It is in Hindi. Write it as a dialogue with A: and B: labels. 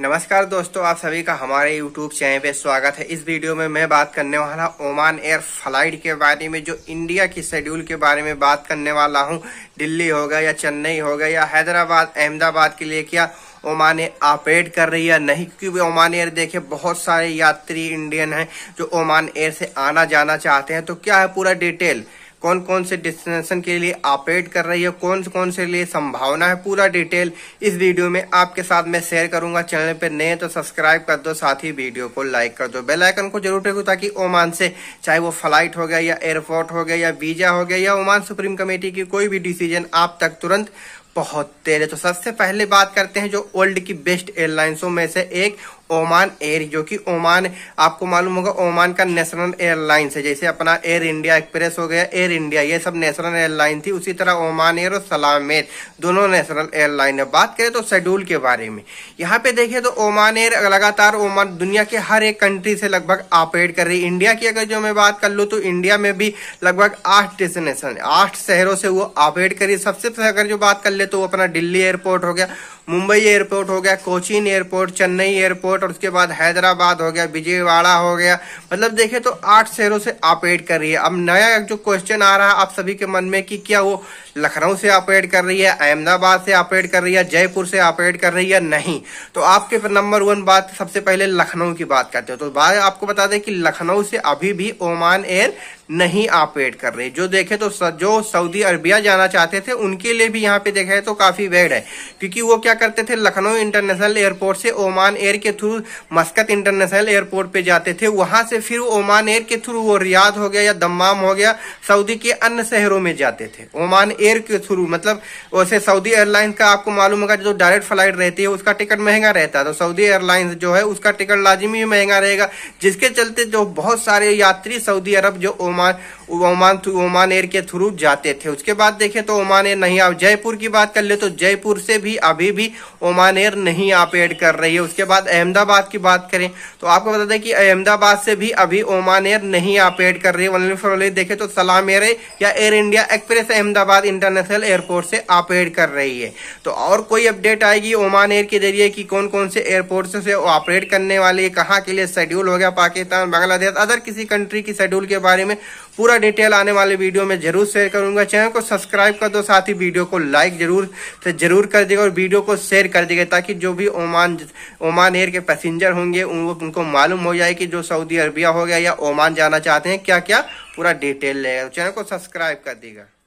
A: नमस्कार दोस्तों आप सभी का हमारे यूट्यूब चैनल पे स्वागत है इस वीडियो में मैं बात करने वाला ओमान एयर फ्लाइट के बारे में जो इंडिया की शेड्यूल के बारे में बात करने वाला हूँ दिल्ली हो गया या चेन्नई हो गया या हैदराबाद अहमदाबाद के लिए क्या ओमान एयर ऑपरेट कर रही है नहीं क्योंकि ओमान एयर देखे बहुत सारे यात्री इंडियन हैं जो ओमान एयर से आना जाना चाहते हैं तो क्या है पूरा डिटेल कौन कौन से डेस्टिनेशन के लिए ऑपरेट कर रही है कौन कौन से लिए संभावना है पूरा डिटेल इस वीडियो में आपके साथ मैं शेयर करूंगा चैनल पर नए तो सब्सक्राइब कर दो साथ ही वीडियो को लाइक कर दो बेल आइकन को जरूर देखो ताकि ओमान से चाहे वो फ्लाइट हो गया या एयरपोर्ट हो गया या वीजा हो गया या ओमान सुप्रीम कमेटी की कोई भी डिसीजन आप तक तुरंत बहुत तेज है तो सबसे पहले बात करते हैं जो वर्ल्ड की बेस्ट एयरलाइंसों में से एक ओमान एयर जो कि ओमान आपको मालूम होगा ओमान का नेशनल एयरलाइंस है जैसे अपना एयर इंडिया एक्सप्रेस हो गया एयर इंडिया ये सब नेशनल एयरलाइन थी उसी तरह ओमान एयर और सलाम एयर दोनों नेशनल एयरलाइन है बात करें तो शेड्यूल के बारे में यहाँ पे देखिए तो ओमान एयर लगातार ओमान दुनिया के हर एक कंट्री से लगभग ऑपरेट कर रही है इंडिया की अगर जो मैं बात कर लूँ तो इंडिया में भी लगभग आठ डेस्टिनेशन आठ शहरों से वो ऑपरेट करी सबसे अगर जो बात कर ले तो अपना दिल्ली एयरपोर्ट हो गया मुंबई एयरपोर्ट हो गया कोचीन एयरपोर्ट चेन्नई एयरपोर्ट और उसके बाद हैदराबाद हो गया विजयवाड़ा हो गया मतलब देखे तो आठ शहरों से ऑपरेट कर रही है अब नया जो क्वेश्चन आ रहा है आप सभी के मन में कि क्या वो लखनऊ से ऑपरेट कर रही है अहमदाबाद से ऑपरेट कर रही है जयपुर से ऑपरेट कर रही है नहीं तो आपके नंबर वन बात सबसे पहले लखनऊ की बात करते हो तो बात आपको बता दें कि लखनऊ से अभी भी ओमान एयर नहीं ऑपरेट कर रहे जो देखे तो जो सऊदी अरबिया जाना चाहते थे उनके लिए भी यहाँ पे देखा है तो काफ़ी वेड है क्योंकि वो क्या करते थे लखनऊ इंटरनेशनल एयरपोर्ट से ओमान एयर के थ्रू मस्कत इंटरनेशनल एयरपोर्ट पे जाते थे वहां से फिर ओमान एयर के थ्रू वो रियाद हो गया या दम्माम हो गया सऊदी के अन्य शहरों में जाते थे ओमान एयर के थ्रू मतलब वैसे सऊदी एयरलाइंस का आपको मालूम होगा जो डायरेक्ट फ्लाइट रहती है उसका टिकट महंगा रहता है तो सऊदी एयरलाइंस जो है उसका टिकट लाजिमी महंगा रहेगा जिसके चलते जो बहुत सारे यात्री सऊदी अरब जो ओमान ओमान ओमान तो, ओमान एयर के थ्रू जाते थे उसके बाद देखें तो ओमान एयर नहीं आ जयपुर की बात कर ले तो जयपुर से भी अभी भी ओमान एयर नहीं आप एड कर रही है उसके बाद अहमदाबाद की बात करें तो आपको बता दें कि अहमदाबाद से भी अभी ओमान एयर नहीं आप एड कर रही है ओनली तो सलाम एयर या Air India Express Ahmedabad international airport से आप एड कर रही है तो और कोई अपडेट आएगी ओमान एयर के जरिए कि कौन कौन से एयरपोर्ट से ऑपरेट करने वाली है कहाँ के लिए शेड्यूल हो गया पाकिस्तान बांग्लादेश अदर किसी कंट्री की शेड्यूल के बारे में पूरा डिटेल आने वाले वीडियो में जरूर शेयर करूंगा चैनल को सब्सक्राइब कर दो साथ ही वीडियो को लाइक जरूर से तो जरूर कर देगा और वीडियो को शेयर कर देगा ताकि जो भी ओमान ओमान एयर के पैसेंजर होंगे उन, उनको मालूम हो जाए कि जो सऊदी अरबिया हो गया या ओमान जाना चाहते हैं क्या क्या पूरा डिटेल लेगा चैनल को सब्सक्राइब कर देगा